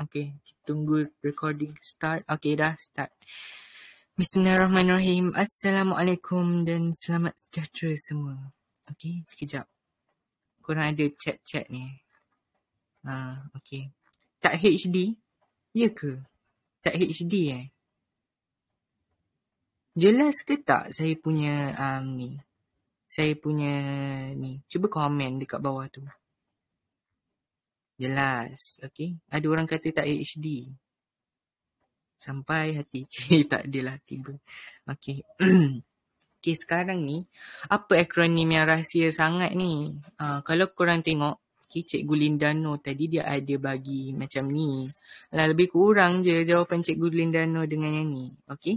Okay, kita tunggu recording start. Okay, dah start. Bismillahirrahmanirrahim. Assalamualaikum dan selamat sejahtera semua. Okay, sekejap. Korang ada chat-chat ni. Ah, uh, okay. Tak HD? Ya ke? Tak HD eh? Jelas ke tak saya punya um, ni? Saya punya ni. Cuba komen dekat bawah tu. Jelas. Okay. Ada orang kata tak HD. Sampai hati tak adalah tiba. Okay. okay sekarang ni. Apa akronim yang rahsia sangat ni? Uh, kalau korang tengok. Okay, Cikgu Lindano tadi dia ada bagi macam ni. Lah, lebih kurang je jawapan Cikgu Lindano dengan yang ni. Okay.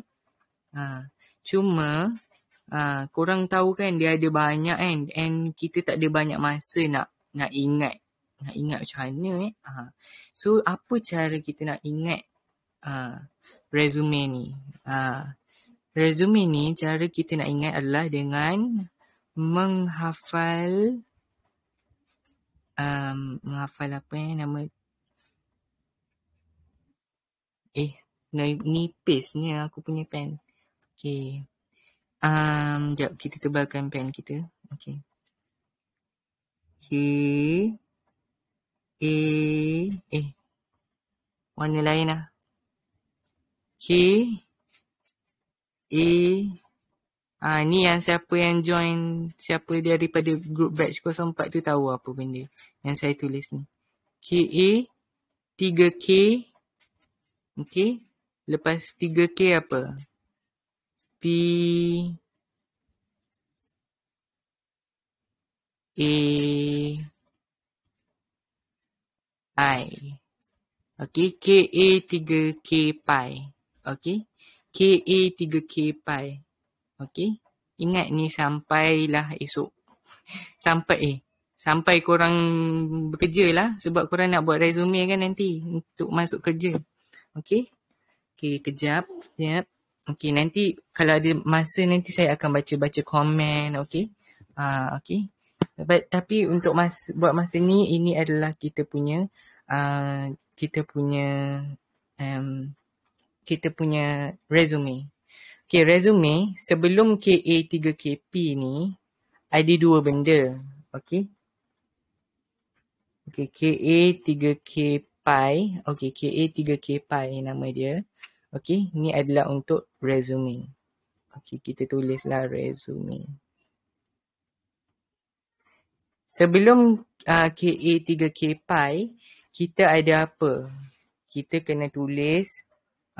Uh, ah, cuma uh, korang tahu kan dia ada banyak kan. And kita tak ada banyak masa nak nak ingat nak ingat macam mana eh. Uh, so apa cara kita nak ingat uh, resume ni? Uh, resume ni cara kita nak ingat adalah dengan menghafal um, menghafal apa eh nama eh nipis ni aku punya pen Okay. um jap kita tebalkan pen kita Okay. Okay. A eh warna lain lah K A ah ni yang siapa yang join siapa dia daripada group batch 04 tu tahu apa benda yang saya tulis ni K A 3K okay. lepas 3K apa P A I. Okey, K A 3 K pi. Okey. K A 3 K pi. Okey. Ingat ni sampailah esok. Sampai eh. Sampai korang bekerja lah sebab korang nak buat resume kan nanti untuk masuk kerja. okay. Okey, kejap. Kejap. okay. nanti kalau ada masa nanti saya akan baca-baca komen. okay. Ah, uh, okey. But, tapi untuk mas, buat masa ni ini adalah kita punya uh, kita punya um, kita punya resume. Okay, resume sebelum KA3KP ni ada dua benda. Okay. Okay, KA3K Pi. Okay, KA3K Pi nama dia. Okay, ni adalah untuk resume. Okay, kita tulislah resume. Resume sebelum uh, KA3K Pi, kita ada apa? Kita kena tulis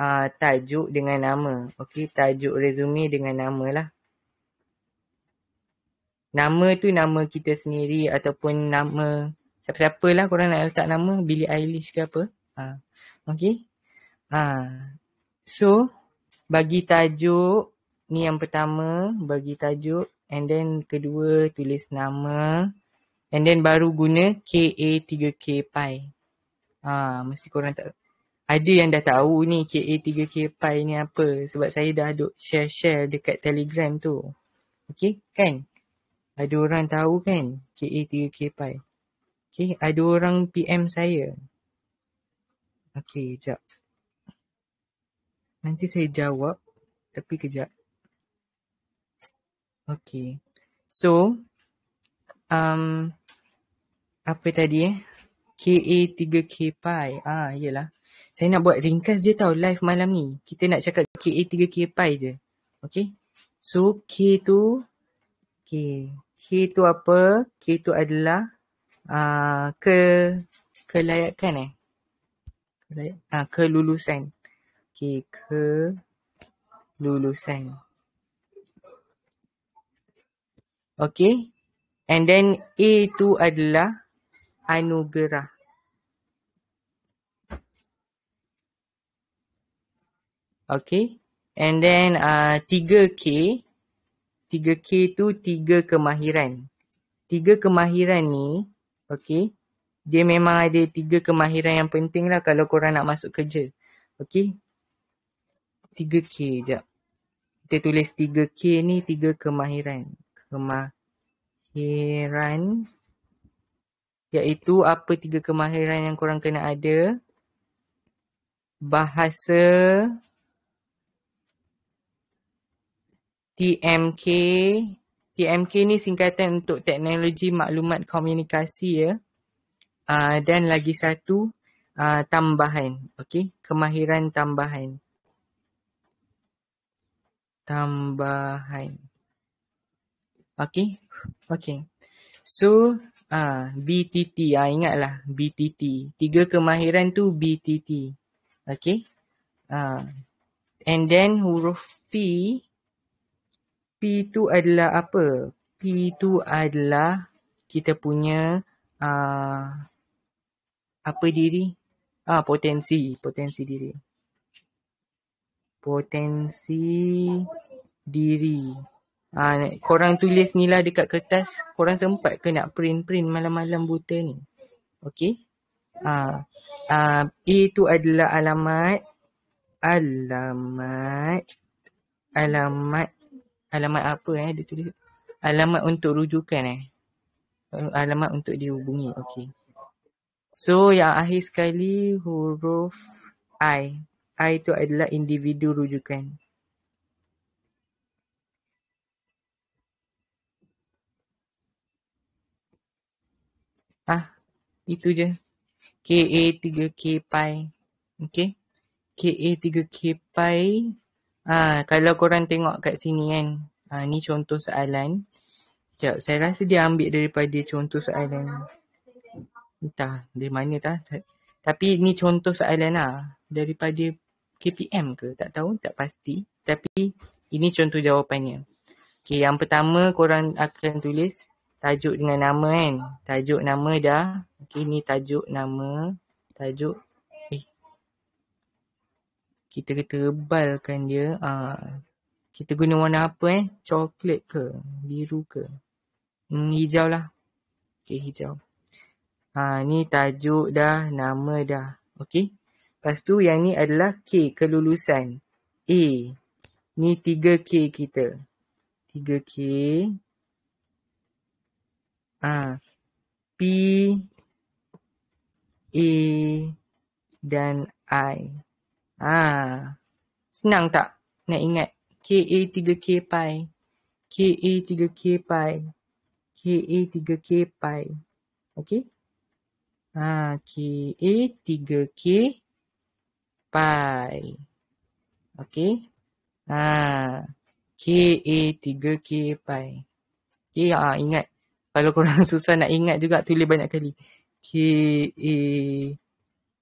uh, tajuk dengan nama. Okey, tajuk resume dengan nama lah. Nama tu nama kita sendiri ataupun nama siapa-siapa lah korang nak letak nama. Billie Eilish ke apa. Ha. Okay. Ha. So, bagi tajuk. Ni yang pertama, bagi tajuk. And then kedua, tulis nama. And then baru guna KA3K Pi. Ha, mesti korang tak ada yang dah tahu ni KA3K Pi ni apa sebab saya dah duk share-share dekat telegram tu. Okay kan? Ada orang tahu kan KA3K Pi. Okay ada orang PM saya. Okay sekejap. Nanti saya jawab tapi kejap. Okay. So um, apa tadi eh? KA3K Pi. Ah, iyalah. Saya nak buat ringkas je tau live malam ni. Kita nak cakap KA3K Pi je. Okay. So, K tu. Okay. K tu apa? K tu adalah uh, ke kelayakan eh? Kelayakan. Ah kelulusan. Okay. Kelulusan. Okay. And then A tu adalah anugerah. Okay. And then uh, k tiga k tu tiga kemahiran. Tiga kemahiran ni, okay. Dia memang ada tiga kemahiran yang penting lah kalau korang nak masuk kerja. Okay. tiga k jap. Kita tulis tiga k ni tiga kemahiran. Kemahiran. Kemahiran iaitu apa tiga kemahiran yang korang kena ada bahasa TMK TMK ni singkatan untuk teknologi maklumat komunikasi ya uh, dan lagi satu uh, tambahan okey kemahiran tambahan tambahan okey okey so Ah, ha, BTT. ha, ingatlah BTT. Tiga kemahiran tu BTT. Okay. ha. and then huruf P. P tu adalah apa? P tu adalah kita punya uh, apa diri? Ah, uh, potensi. Potensi diri. Potensi diri. Ha, korang tulis ni lah dekat kertas. Korang sempat ke nak print-print malam-malam buta ni? Okay. Ha, ha, A tu adalah alamat. Alamat. Alamat. Alamat apa eh dia tulis. Alamat untuk rujukan eh. Alamat untuk dihubungi. Okay. So yang akhir sekali huruf I. I tu adalah individu rujukan. Ah, itu je. ka tiga k pi. Okay. ka tiga k pi. Ah, kalau korang tengok kat sini kan. Ah, ni contoh soalan. Sekejap, saya rasa dia ambil daripada contoh soalan. Entah, dari mana tah. Tapi ni contoh soalan lah. Daripada KPM ke? Tak tahu, tak pasti. Tapi ini contoh jawapannya. Okay, yang pertama korang akan tulis tajuk dengan nama kan. Tajuk nama dah. Okay ni tajuk nama. Tajuk. Eh. Kita ketebalkan dia. Aa, ah, kita guna warna apa eh. Coklat ke? Biru ke? Hmm, hijau lah. Okay hijau. Ha, ni tajuk dah, nama dah. Okay. Lepas tu yang ni adalah K, kelulusan. A. Ni 3K kita. 3K. A P E dan I. Ha. Senang tak nak ingat KA 3K pi. KA 3K pi. KA 3K pi. Okey. Ha, KA 3K pi. Okey. Ha, KA 3K pi. Okey, ha, ingat kalau korang susah nak ingat juga tulis banyak kali K A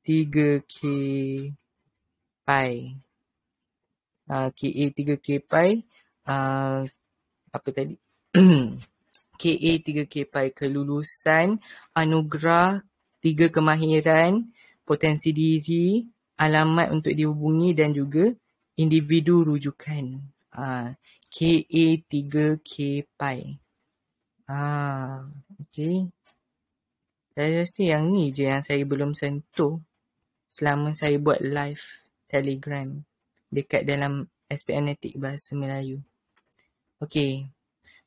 3 K pi ah, K A 3 K pi ah, apa tadi K A 3 K pi kelulusan anugerah tiga kemahiran potensi diri alamat untuk dihubungi dan juga individu rujukan uh, ah, ka 3 pi Ah, okay. Saya rasa yang ni je yang saya belum sentuh selama saya buat live telegram dekat dalam SPN SPNetik Bahasa Melayu. Okay.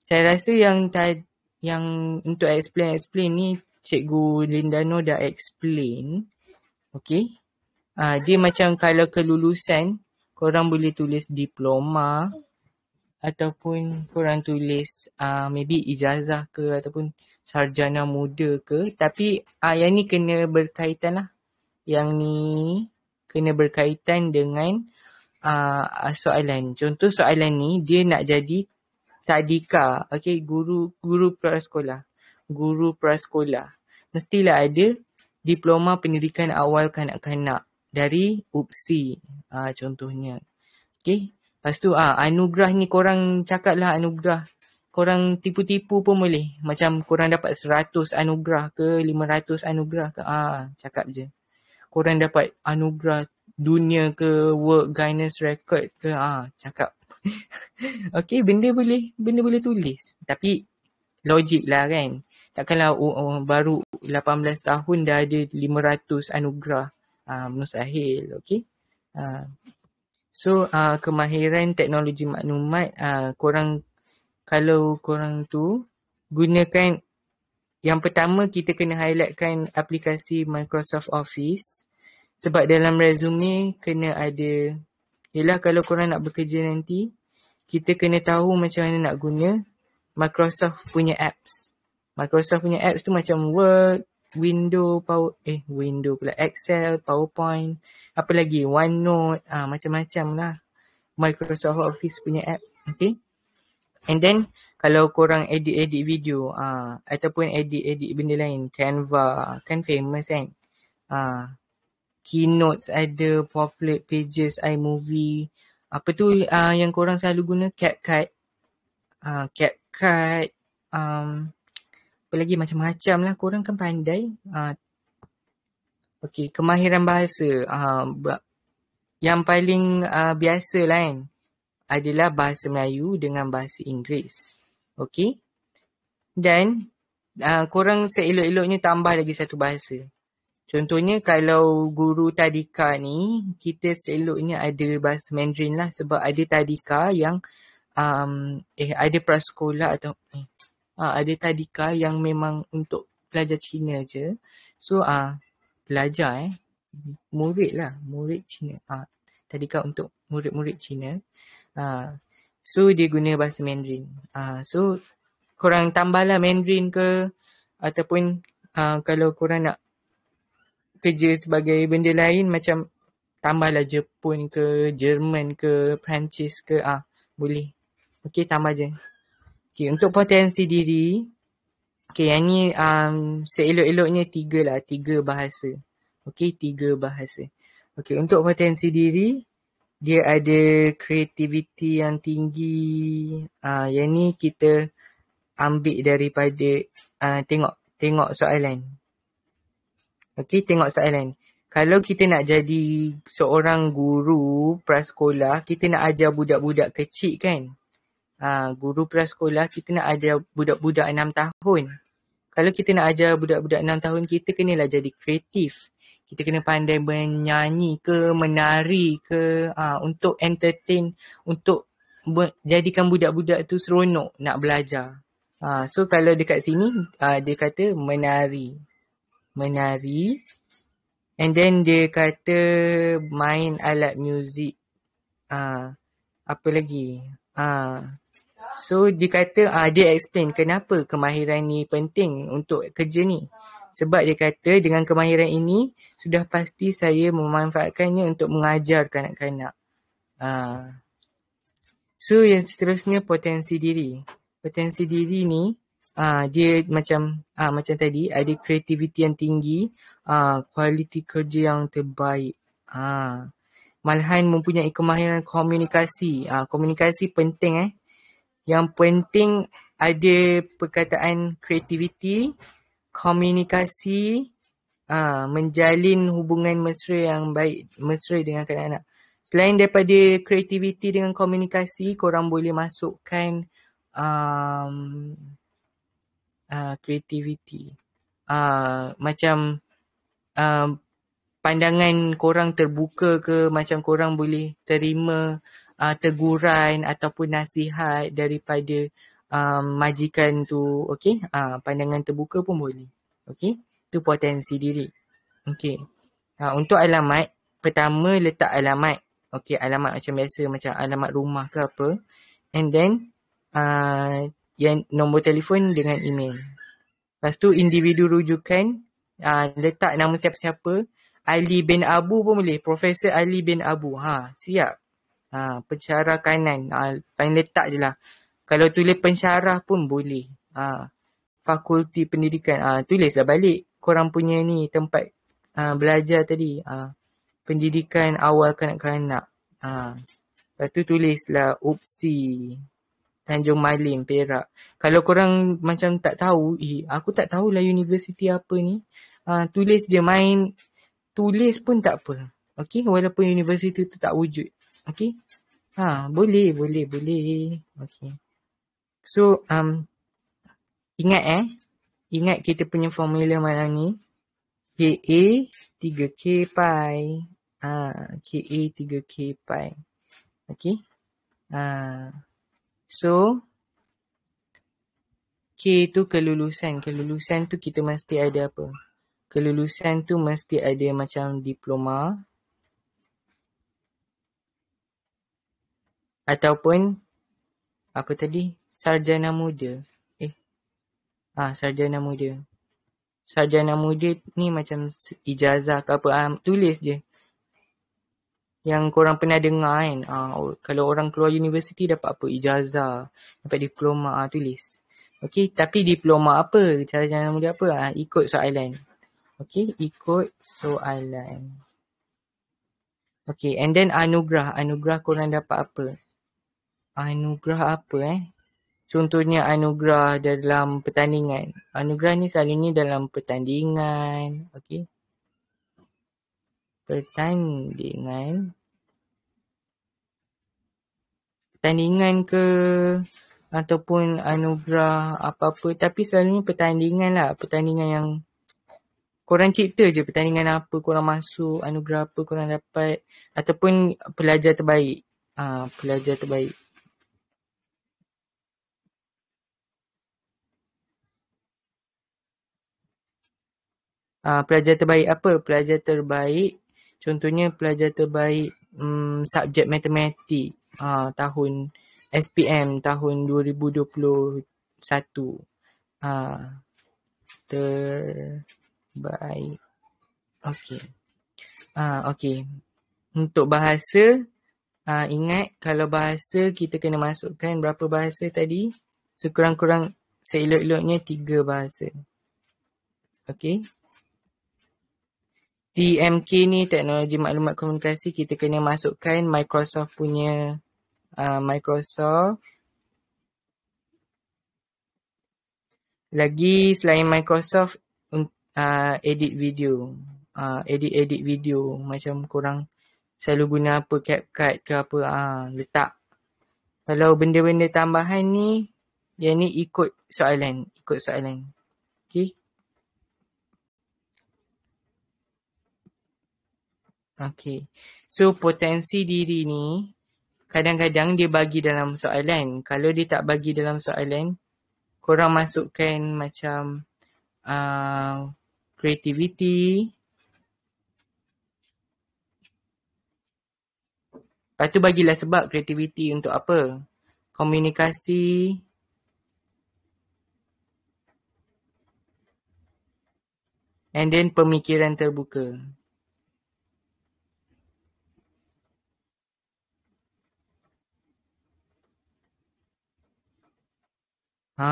Saya rasa yang ta- yang untuk explain-explain ni Cikgu Lindano dah explain. Okay. Uh, ah, dia macam kalau kelulusan, korang boleh tulis diploma ataupun korang tulis uh, maybe ijazah ke ataupun sarjana muda ke tapi uh, yang ni kena berkaitan lah yang ni kena berkaitan dengan uh, soalan contoh soalan ni dia nak jadi tadika okay guru guru prasekolah guru prasekolah mestilah ada diploma pendidikan awal kanak-kanak dari UPSI uh, contohnya okay Lepas tu ah, anugerah ni korang cakap lah anugerah. Korang tipu-tipu pun boleh. Macam korang dapat 100 anugerah ke 500 anugerah ke. Ah, cakap je. Korang dapat anugerah dunia ke world Guinness record ke. Ah, cakap. okay benda boleh benda boleh tulis. Tapi logik lah kan. Takkanlah oh, oh, baru 18 tahun dah ada 500 anugerah. Ah, mustahil. Okay. Ah. So uh, kemahiran teknologi maklumat uh, korang kalau korang tu gunakan yang pertama kita kena highlightkan aplikasi Microsoft Office sebab dalam resume kena ada ialah kalau korang nak bekerja nanti kita kena tahu macam mana nak guna Microsoft punya apps. Microsoft punya apps tu macam Word, window power eh window pula excel powerpoint apa lagi onenote ah uh, macam-macam lah microsoft office punya app okay and then kalau korang edit edit video ah uh, ataupun edit edit benda lain canva kan famous kan ah uh, keynotes ada portfolio pages imovie apa tu ah uh, yang korang selalu guna capcut ah uh, capcut um apa lagi macam-macam lah korang kan pandai uh, okey kemahiran bahasa uh, yang paling uh, biasa lain kan, adalah bahasa Melayu dengan bahasa Inggeris okay. dan uh, korang seelok-eloknya tambah lagi satu bahasa Contohnya kalau guru tadika ni kita seeloknya ada bahasa Mandarin lah sebab ada tadika yang um, eh ada prasekolah atau eh, uh, ada tadika yang memang untuk pelajar Cina je. So ah uh, belajar eh murid lah, murid Cina. Ah uh, tadika untuk murid-murid Cina. Ah uh, so dia guna bahasa Mandarin. Ah uh, so korang tambahlah Mandarin ke ataupun uh, kalau korang nak kerja sebagai benda lain macam tambahlah Jepun ke, Jerman ke, Perancis ke ah uh, boleh. Okey tambah je. Okay, untuk potensi diri, okay, yang ni um, seelok-eloknya tiga lah, tiga bahasa. Okay, tiga bahasa. Okay, untuk potensi diri, dia ada kreativiti yang tinggi. Uh, yang ni kita ambil daripada uh, tengok tengok soalan. Okay, tengok soalan. Kalau kita nak jadi seorang guru prasekolah, kita nak ajar budak-budak kecil kan? Ah, guru prasekolah kita nak ajar budak-budak enam tahun. Kalau kita nak ajar budak-budak enam tahun, kita kenalah jadi kreatif. Kita kena pandai menyanyi ke, menari ke ha, untuk entertain, untuk jadikan budak-budak tu seronok nak belajar. Ha, so kalau dekat sini, ha, dia kata menari. Menari. And then dia kata main alat muzik. Ha, apa lagi? Ha, So dikata kata uh, dia explain kenapa kemahiran ni penting untuk kerja ni. Sebab dia kata dengan kemahiran ini sudah pasti saya memanfaatkannya untuk mengajar kanak-kanak. Uh. So yang seterusnya potensi diri. Potensi diri ni uh, dia macam uh, macam tadi ada kreativiti yang tinggi, uh, kualiti kerja yang terbaik. Uh. Malahan mempunyai kemahiran komunikasi. Uh, komunikasi penting eh. Yang penting ada perkataan kreativiti, komunikasi, uh, menjalin hubungan mesra yang baik, mesra dengan kanak-kanak. Selain daripada kreativiti dengan komunikasi, korang boleh masukkan um, ha, kreativiti. Uh, macam uh, pandangan korang terbuka ke, macam korang boleh terima uh, teguran ataupun nasihat daripada um, majikan tu okey uh, pandangan terbuka pun boleh okey tu potensi diri okey uh, untuk alamat pertama letak alamat okey alamat macam biasa macam alamat rumah ke apa and then uh, yang nombor telefon dengan email lepas tu individu rujukan uh, letak nama siapa-siapa Ali bin Abu pun boleh. Profesor Ali bin Abu. Ha, siap. Ha, pensyarah kanan. Ha, paling letak je lah. Kalau tulis pensyarah pun boleh. Ha, fakulti pendidikan. Ha, tulislah balik korang punya ni tempat ha, belajar tadi. Ha, pendidikan awal kanak-kanak. Ha, lepas tu tulislah UPSI. Tanjung Malim, Perak. Kalau korang macam tak tahu, eh, aku tak tahu lah universiti apa ni. Ha, tulis je main. Tulis pun tak apa. Okay, walaupun universiti tu tak wujud. Okay. Ha, boleh, boleh, boleh. Okay. So, um, ingat eh. Ingat kita punya formula malam ni. KA 3K pi. Ha, KA 3K pi. Okay. Ha. So, K tu kelulusan. Kelulusan tu kita mesti ada apa? Kelulusan tu mesti ada macam diploma. ataupun apa tadi sarjana muda eh ah sarjana muda sarjana muda ni macam ijazah ke apa ha, tulis je yang korang pernah dengar kan ha, kalau orang keluar universiti dapat apa ijazah dapat diploma ha, tulis okey tapi diploma apa sarjana muda apa ha, ikut soalan okey ikut soalan Okay and then anugerah, anugerah korang dapat apa? anugerah apa eh? Contohnya anugerah dalam pertandingan. Anugerah ni selalunya dalam pertandingan. Okay. Pertandingan. Pertandingan ke ataupun anugerah apa-apa. Tapi selalunya pertandingan lah. Pertandingan yang korang cipta je pertandingan apa korang masuk, anugerah apa korang dapat. Ataupun pelajar terbaik. ha, pelajar terbaik. uh, pelajar terbaik apa? Pelajar terbaik contohnya pelajar terbaik um, subjek matematik uh, tahun SPM tahun 2021. Uh, ah, terbaik. Okey. Ah uh, okey. Untuk bahasa uh, ingat kalau bahasa kita kena masukkan berapa bahasa tadi? Sekurang-kurang seelok-eloknya tiga bahasa. Okey. TMK ni teknologi maklumat komunikasi kita kena masukkan Microsoft punya uh, Microsoft lagi selain Microsoft uh, edit video uh, edit edit video macam kurang selalu guna apa CapCut ke apa uh, letak kalau benda-benda tambahan ni yang ni ikut soalan ikut soalan Okay. So potensi diri ni kadang-kadang dia bagi dalam soalan. Kalau dia tak bagi dalam soalan, korang masukkan macam uh, creativity. Lepas tu bagilah sebab creativity untuk apa. Komunikasi. And then pemikiran terbuka. Ha.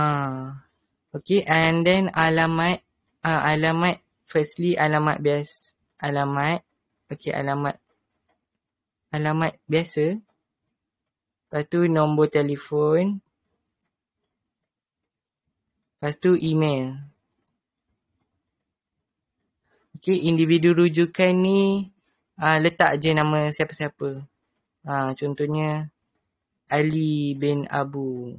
Okay and then alamat uh, alamat firstly alamat biasa alamat okay alamat alamat biasa lepas tu nombor telefon lepas tu email okay individu rujukan ni uh, letak je nama siapa-siapa uh, contohnya Ali bin Abu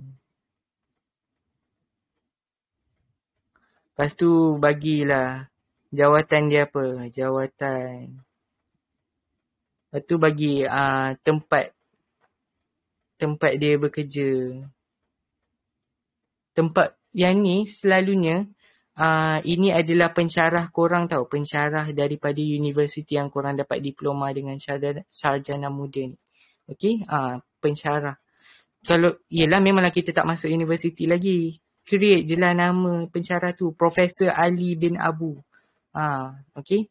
Lepas tu bagilah jawatan dia apa? Jawatan. Lepas tu bagi uh, tempat. Tempat dia bekerja. Tempat yang ni selalunya uh, ini adalah pencarah korang tau. Pencarah daripada universiti yang korang dapat diploma dengan sarjana, muda ni. Okay? Uh, ah, pencarah. Kalau, yelah memanglah kita tak masuk universiti lagi create je lah nama pencara tu Profesor Ali bin Abu ha, okay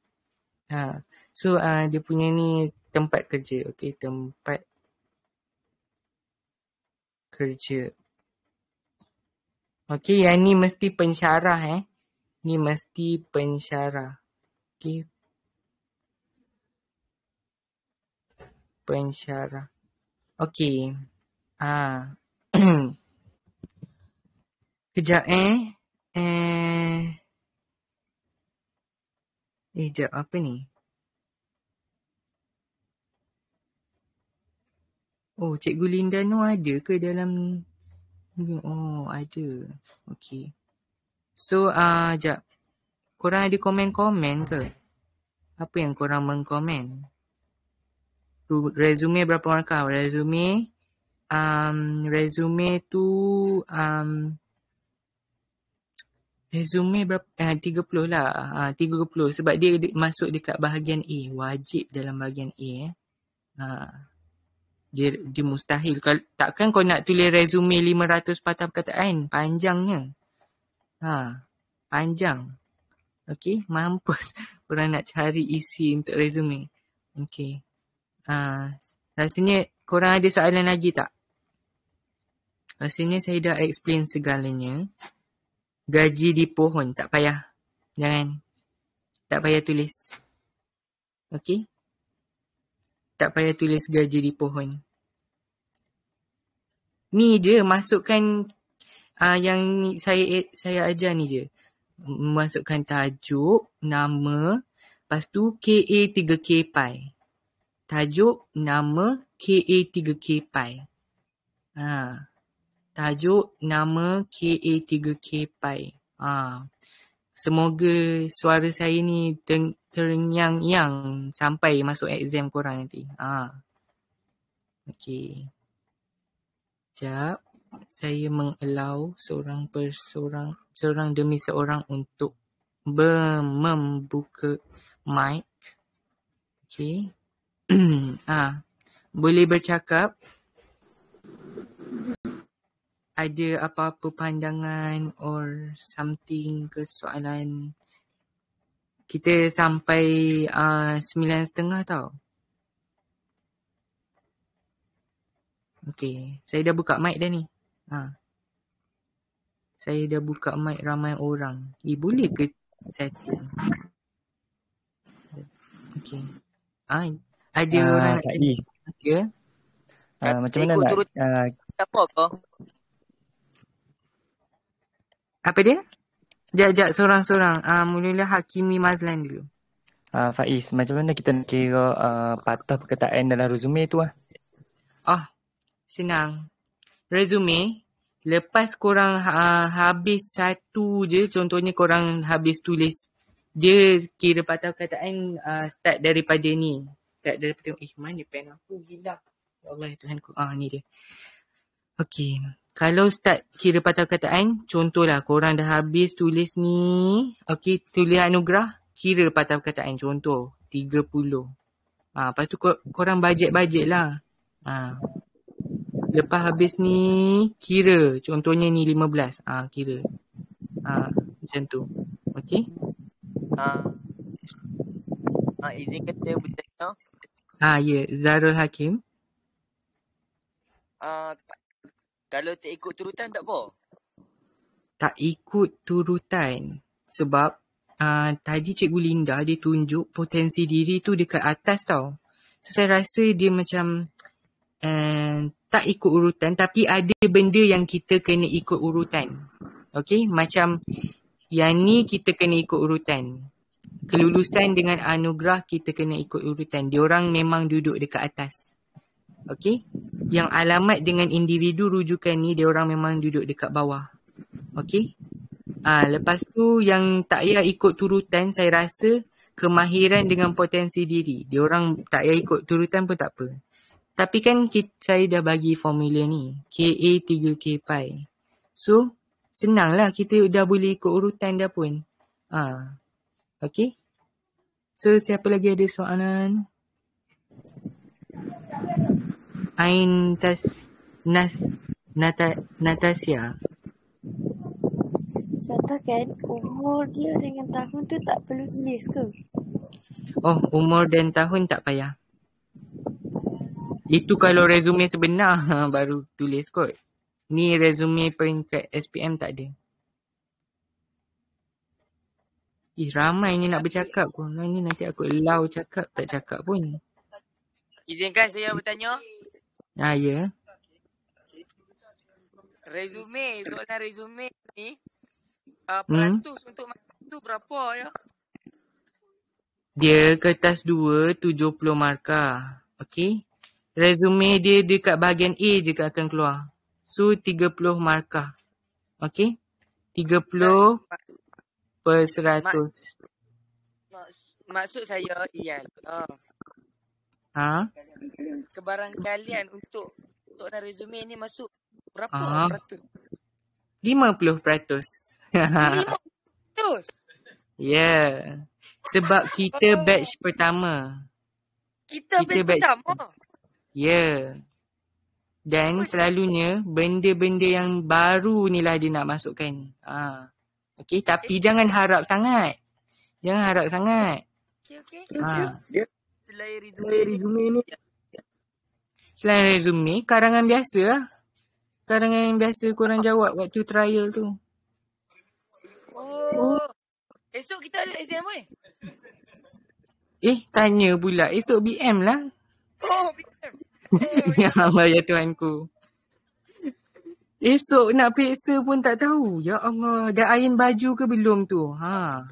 ha. so uh, dia punya ni tempat kerja okay tempat kerja okay yang ni mesti pencara eh ni mesti pencara okay pencara okay ah ha. Kejap eh. Eh. Eh, jap apa ni? Oh, Cikgu Linda Nu ada ke dalam Oh, ada. Okay. So, ah, uh, jap. Korang ada komen-komen ke? Apa yang korang mengkomen? Resume berapa markah? Resume um, resume tu um, Resume berapa? Eh, uh, 30 lah. Ha, uh, 30 sebab dia di, masuk dekat bahagian A. Wajib dalam bahagian A. Eh. Uh, dia, dia mustahil. Kal, takkan kau nak tulis resume 500 patah perkataan? Panjangnya. Ha, panjang. Okay. Mampus orang nak cari isi untuk resume. Okay. Uh, rasanya korang ada soalan lagi tak? Rasanya saya dah explain segalanya gaji di pohon tak payah jangan tak payah tulis okay? tak payah tulis gaji di pohon ni je masukkan uh, yang saya eh, saya ajar ni je masukkan tajuk nama lepas tu KA3K pi tajuk nama KA3K pi ha uh tajuk nama KA3K Pai. Ha. Semoga suara saya ni ter- terngiang sampai masuk exam korang nanti. Ha. Okey. Sekejap. Saya mengelau seorang per seorang, seorang demi seorang untuk membuka mic. Okay. ha. boleh bercakap ada apa-apa pandangan or something ke soalan kita sampai uh, sembilan setengah tau. Okay. Saya dah buka mic dah ni. Ha. Saya dah buka mic ramai orang. Eh boleh ke setting? Okay. Ha. Ada uh, orang nak tanya. Ya. Uh, macam eh, mana nak? Turut... Uh, apa dia? Jajak seorang-seorang. Uh, ah, mulalah Hakimi Mazlan dulu. Uh, Faiz, macam mana kita nak kira uh, patah perkataan dalam resume tu lah? Oh, senang. Resume, lepas korang uh, habis satu je, contohnya korang habis tulis. Dia kira patah perkataan uh, start daripada ni. Start daripada, eh mana pen aku? Gila. Ya Allah, ya Tuhan ku. Ah, ni dia. Okay kalau start kira patah perkataan, contohlah korang dah habis tulis ni, okey, tulis anugerah, kira patah perkataan, contoh, 30. Ha, lepas tu kor- korang bajet-bajet lah. Ha. Lepas habis ni, kira, contohnya ni 15, ha, kira. Ha, macam tu, okey? Ha. Ha, izin kata boleh tanya? Ha, ya, yeah. Zarul Hakim. Ha, uh, kalau tak ikut turutan tak apa? Tak ikut turutan sebab uh, tadi Cikgu Linda dia tunjuk potensi diri tu dekat atas tau. So saya rasa dia macam uh, tak ikut urutan tapi ada benda yang kita kena ikut urutan. Okay macam yang ni kita kena ikut urutan. Kelulusan dengan anugerah kita kena ikut urutan. Diorang memang duduk dekat atas. Okay. Yang alamat dengan individu rujukan ni dia orang memang duduk dekat bawah. Okay. Ah, lepas tu yang tak payah ikut turutan saya rasa kemahiran dengan potensi diri. Dia orang tak payah ikut turutan pun tak apa. Tapi kan kita, saya dah bagi formula ni. KA 3K pi. So senanglah kita dah boleh ikut urutan dah pun. Ah. Okay. So siapa lagi ada soalan? Ain Tas Nas Nata, Natasia. Contoh kan umur dia dengan tahun tu tak perlu tulis ke? Oh, umur dan tahun tak payah. Itu kalau resume sebenar baru tulis kot. Ni resume peringkat SPM tak ada. Ih, ramai ni nak bercakap pun. Ni nanti aku allow cakap tak cakap pun. Izinkan saya bertanya. Ha, ah, Yeah. Resume, soalan resume ni. Uh, peratus hmm? untuk markah tu berapa ya? Dia kertas dua tujuh puluh markah. Okay. Resume dia dekat bahagian A je akan keluar. So, tiga puluh markah. Okay. Tiga puluh per seratus. Maksud saya ialah Ha? Kebarangkalian untuk untuk dalam resume ni masuk berapa ha? peratus? 50%. 50%. Yeah. Sebab kita oh. batch pertama. Kita, kita batch, batch pertama. Yeah. Dan selalunya benda-benda yang baru ni lah dia nak masukkan. Ha. Okay, tapi okay. jangan harap sangat. Jangan harap sangat. Okay, okay. Ha. Dia, selain resume, selain resume ni ya, ya. selain resume karangan biasa lah karangan yang biasa korang oh. jawab waktu trial tu oh. oh esok kita ada exam eh eh tanya pula esok BM lah oh BM eh, ya Allah ya Tuhanku Esok nak periksa pun tak tahu. Ya Allah, dah iron baju ke belum tu? Ha.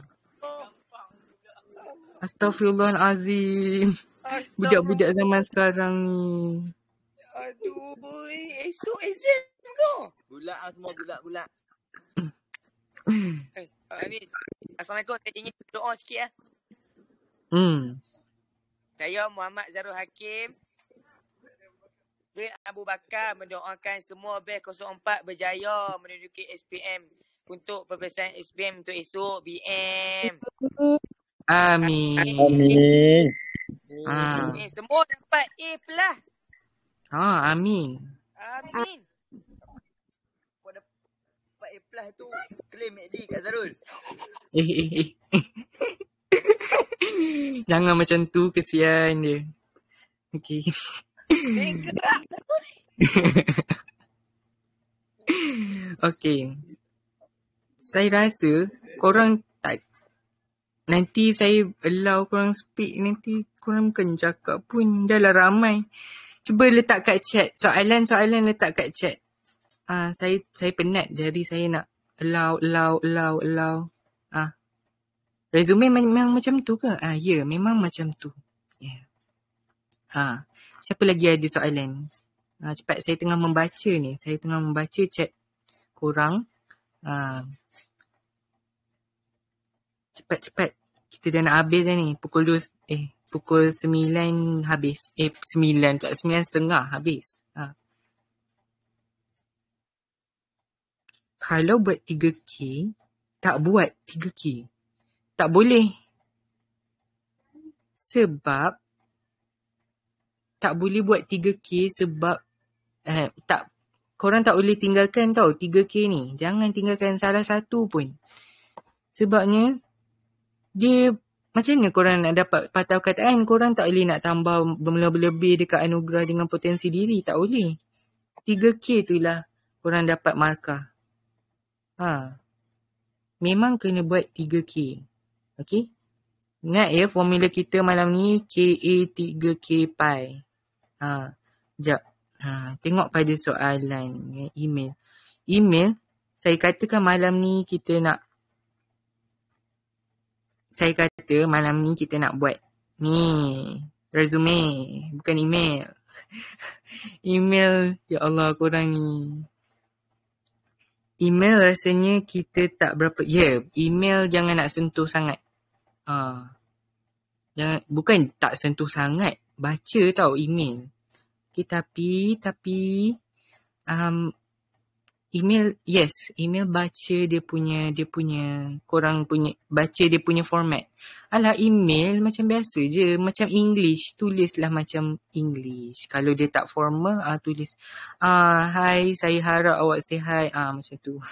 Astaghfirullahalazim. Budak-budak zaman sekarang ni. Aduh, boy. Esok exam kau. Bulat lah semua, bulat-bulat. Eh, Amin. Assalamualaikum. Saya ingin doa sikit lah. Hmm. Saya Muhammad Zarul Hakim. Bin Abu Bakar mendoakan semua BES 04 berjaya menuduki SPM untuk perpisahan SPM untuk esok BM. Amin. Amin. Ha. Semua dapat A lah. Ha, amin. Amin. Kau dapat A plus tu claim AD kat Zarul. Eh, eh, Jangan macam tu kesian dia. Okay. Okay. Okey. Saya rasa korang tak nanti saya allow korang speak nanti korang bukan cakap pun dah lah ramai cuba letak kat chat soalan-soalan letak kat chat uh, saya saya penat jadi saya nak allow allow allow allow ah uh, resume memang macam tu ke ah uh, ya yeah, memang macam tu yeah. ha siapa lagi ada soalan uh, cepat saya tengah membaca ni saya tengah membaca chat korang ah uh, cepat cepat kita dah nak habis dah ni. Pukul 2 eh pukul 9 habis. Eh 9 tak 9 setengah habis. Ha. Kalau buat 3K tak buat 3K. Tak boleh. Sebab tak boleh buat 3K sebab eh, tak korang tak boleh tinggalkan tau 3K ni. Jangan tinggalkan salah satu pun. Sebabnya dia macam mana korang nak dapat patah kataan korang tak boleh nak tambah lebih-lebih dekat anugerah dengan potensi diri tak boleh 3K tu lah korang dapat markah ha. memang kena buat 3K ok ingat ya formula kita malam ni KA 3K pi ha. sekejap ha. tengok pada soalan ya, email email saya katakan malam ni kita nak saya kata malam ni kita nak buat ni resume bukan email email ya Allah korang ni email rasanya kita tak berapa ya yeah, email jangan nak sentuh sangat uh, jangan bukan tak sentuh sangat baca tau email okay, tapi tapi um, email yes email baca dia punya dia punya korang punya baca dia punya format alah email macam biasa je macam english tulislah macam english kalau dia tak formal ah uh, tulis ah uh, hi saya harap awak sihat ah uh, macam tu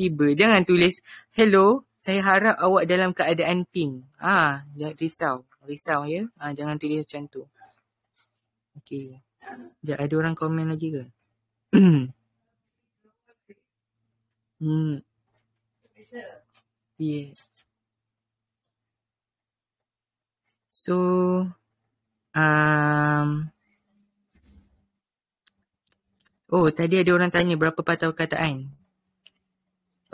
tiba jangan tulis hello saya harap awak dalam keadaan ping ah uh, jangan risau risau ya ah uh, jangan tulis macam tu okey ada orang komen lagi ke Hmm. Yes. So, um, oh tadi ada orang tanya berapa patah perkataan.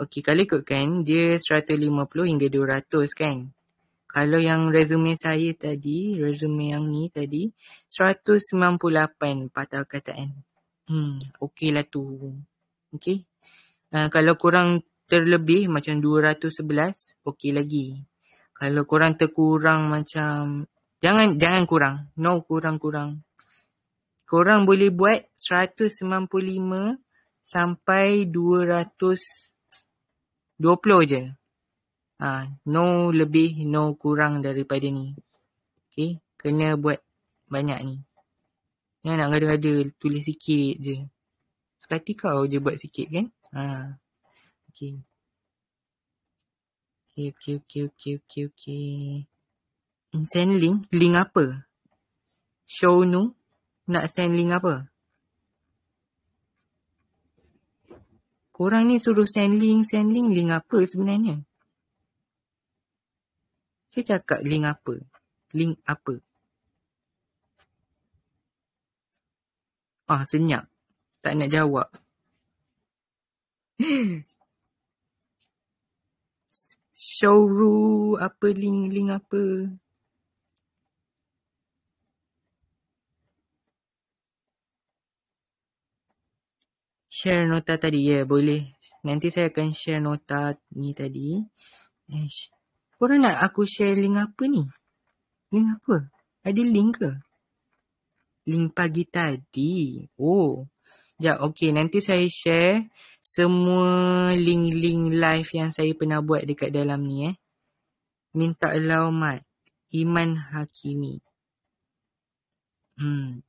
Okey, kalau ikutkan dia 150 hingga 200 kan. Kalau yang resume saya tadi, resume yang ni tadi, 198 patah perkataan. Hmm, okey lah tu. Okey. Uh, kalau kurang terlebih macam 211 okey lagi kalau kurang terkurang macam jangan jangan kurang no kurang-kurang Kurang boleh buat 195 sampai 220 je ha, no lebih no kurang daripada ni okey kena buat banyak ni Jangan nak gada-gada tulis sikit je. Sekati kau je buat sikit kan? Ah, aqui. Okay, okay, okay, okay, okay, okay. Send link. Link apa? Show nu. Nak send link apa? Korang ni suruh send link, send link. Link apa sebenarnya? Saya cakap link apa? Link apa? Ah, senyap. Tak nak jawab showroom apa link link apa share nota tadi ya yeah, boleh nanti saya akan share nota ni tadi eh korang nak aku share link apa ni link apa ada link ke link pagi tadi oh Ya, okay Nanti saya share semua link-link live yang saya pernah buat dekat dalam ni eh. Minta allow mat. Iman Hakimi. Hmm.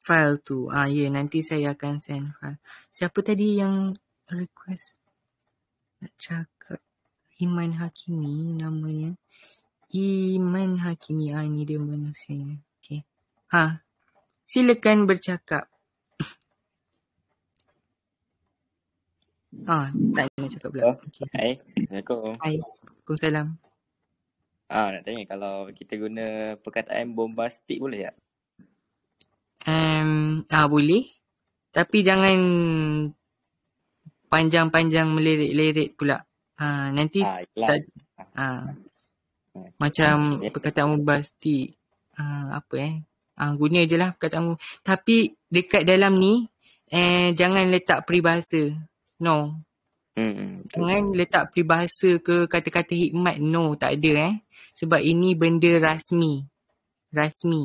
File tu. Ah, ya. Yeah, nanti saya akan send file. Siapa tadi yang request nak cakap? Iman Hakimi namanya. Iman Hakimi. Ah, ni dia manusia. Okay. Ah, silakan bercakap. Ah, tak nak cakap pula. Okay. Hai, Assalamualaikum. Hai, Waalaikumsalam. Ah, nak tanya kalau kita guna perkataan bombastik boleh tak? Um, ah, boleh. Tapi jangan panjang-panjang melirik-lirik pula. Ha, nanti ah, tak, ha, macam perkataan bombastik. Ha, apa eh? Ha, guna je lah perkataan Tapi dekat dalam ni, eh, jangan letak peribahasa. No. Hmm. Dengan letak peribahasa ke kata-kata hikmat no tak ada eh. Sebab ini benda rasmi. Rasmi.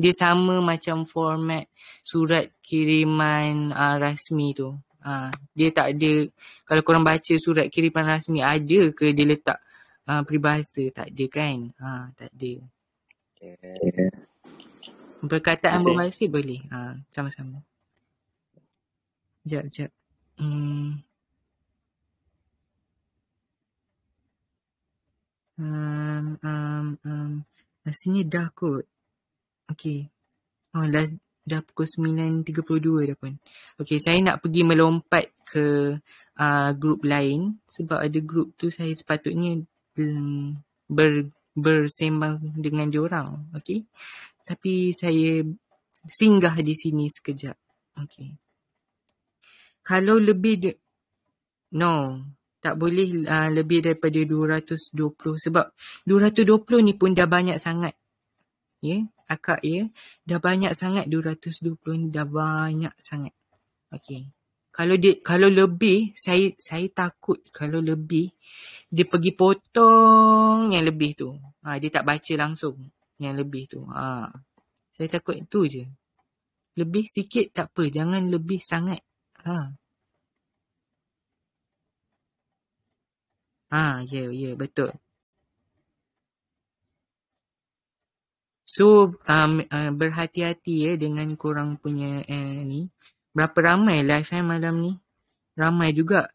Dia sama macam format surat kiriman uh, rasmi tu. Uh, dia tak ada kalau korang baca surat kiriman rasmi ada ke dia letak uh, peribahasa tak ada kan? uh, tak ada. Okay. Perkataan berbahasa boleh. Ha sama-sama. Jap jap. Mm. Um, um, um, um, rasanya dah kot. Okay. Oh, dah, dah pukul 9.32 dah pun. Okay, saya nak pergi melompat ke uh, grup lain sebab ada grup tu saya sepatutnya ber, bersembang dengan diorang. Okay. Tapi saya singgah di sini sekejap. Okay kalau lebih de- no tak boleh uh, lebih daripada 220 sebab 220 ni pun dah banyak sangat ya yeah? akak ya yeah? dah banyak sangat 220 ni dah banyak sangat okey kalau dia kalau lebih saya saya takut kalau lebih dia pergi potong yang lebih tu ha, dia tak baca langsung yang lebih tu ha. saya takut itu je lebih sikit tak apa jangan lebih sangat ha. Ha, ya, yeah, ya, yeah, betul. So, um, uh, berhati-hati ya dengan korang punya eh, ni. Berapa ramai live eh malam ni? Ramai juga.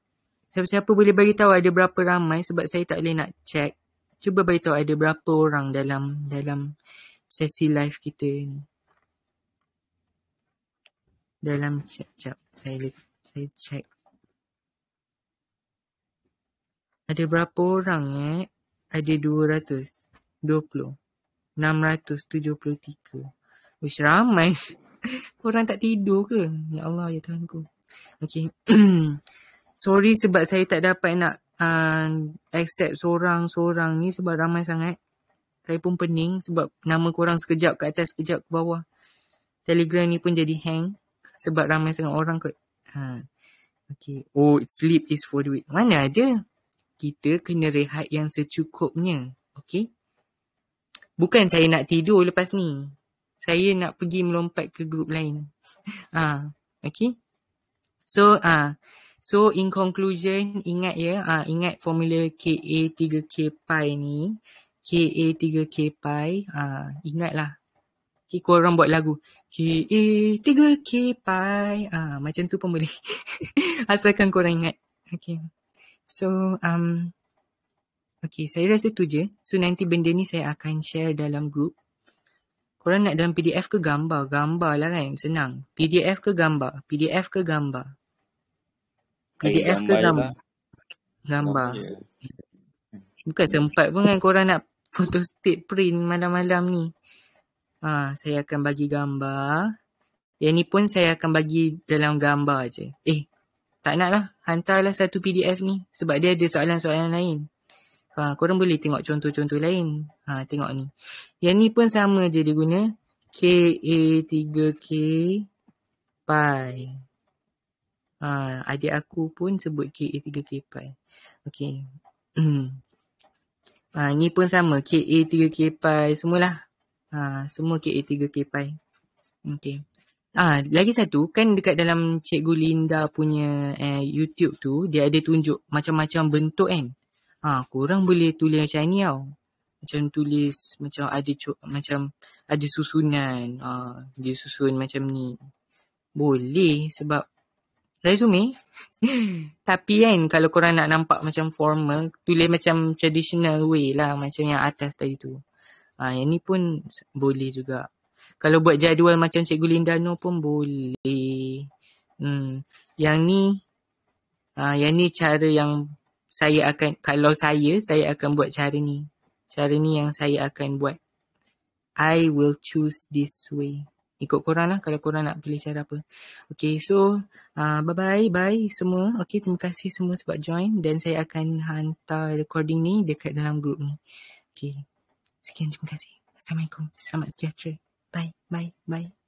Siapa-siapa boleh bagi tahu ada berapa ramai sebab saya tak boleh nak check. Cuba bagi tahu ada berapa orang dalam dalam sesi live kita ni. Dalam check-check. Saya, saya check. Ada berapa orang eh? Ada 220. 673. Wish ramai. Korang tak tidur ke? Ya Allah, ya Tuhan ku. Okay. Sorry sebab saya tak dapat nak uh, accept seorang-seorang ni sebab ramai sangat. Saya pun pening sebab nama korang sekejap ke atas, sekejap ke bawah. Telegram ni pun jadi hang sebab ramai sangat orang kot. Ha. Okay. Oh, sleep is for the week. Mana ada? kita kena rehat yang secukupnya. Okay? Bukan saya nak tidur lepas ni. Saya nak pergi melompat ke grup lain. ha, okay? So, ah, uh, so in conclusion, ingat ya. ah, uh, ingat formula KA3K pi ni. KA3K pi. ah, uh, ingatlah. Okay, korang buat lagu. KA3K pi. ah, uh, macam tu pun boleh. Asalkan korang ingat. Okay. So um, Okay saya rasa tu je So nanti benda ni saya akan share dalam group Korang nak dalam PDF ke gambar? Gambar lah kan senang PDF ke gambar? PDF ke gambar? PDF ke gambar? Gambar lah. Bukan sempat pun kan korang nak Foto speed print malam-malam ni ha, Saya akan bagi gambar Yang ni pun saya akan bagi dalam gambar je Eh tak nak lah. Hantarlah satu PDF ni. Sebab dia ada soalan-soalan lain. Ha, korang boleh tengok contoh-contoh lain. Ha, tengok ni. Yang ni pun sama je dia guna. KA3K pi. Ha, adik aku pun sebut KA3K pi. Okay. Hmm. ha, ni pun sama. KA3K pi. Semualah. Ha, semua KA3K pi. Okay. Ah, lagi satu kan dekat dalam Cikgu Linda punya eh, YouTube tu dia ada tunjuk macam-macam bentuk kan. Ah, kurang boleh tulis macam ni tau. Macam tulis macam ada macam ada susunan. Ah, dia susun macam ni. Boleh sebab resume. Tapi kan kalau korang nak nampak macam formal, tulis macam traditional way lah macam yang atas tadi tu. Ah, yang ni pun boleh juga kalau buat jadual macam Cikgu Linda Nur pun boleh. Hmm. Yang ni, uh, yang ni cara yang saya akan, kalau saya, saya akan buat cara ni. Cara ni yang saya akan buat. I will choose this way. Ikut korang lah kalau korang nak pilih cara apa. Okay, so uh, bye-bye, bye semua. Okay, terima kasih semua sebab join. Dan saya akan hantar recording ni dekat dalam grup ni. Okay, sekian terima kasih. Assalamualaikum. Selamat sejahtera. bay bay bay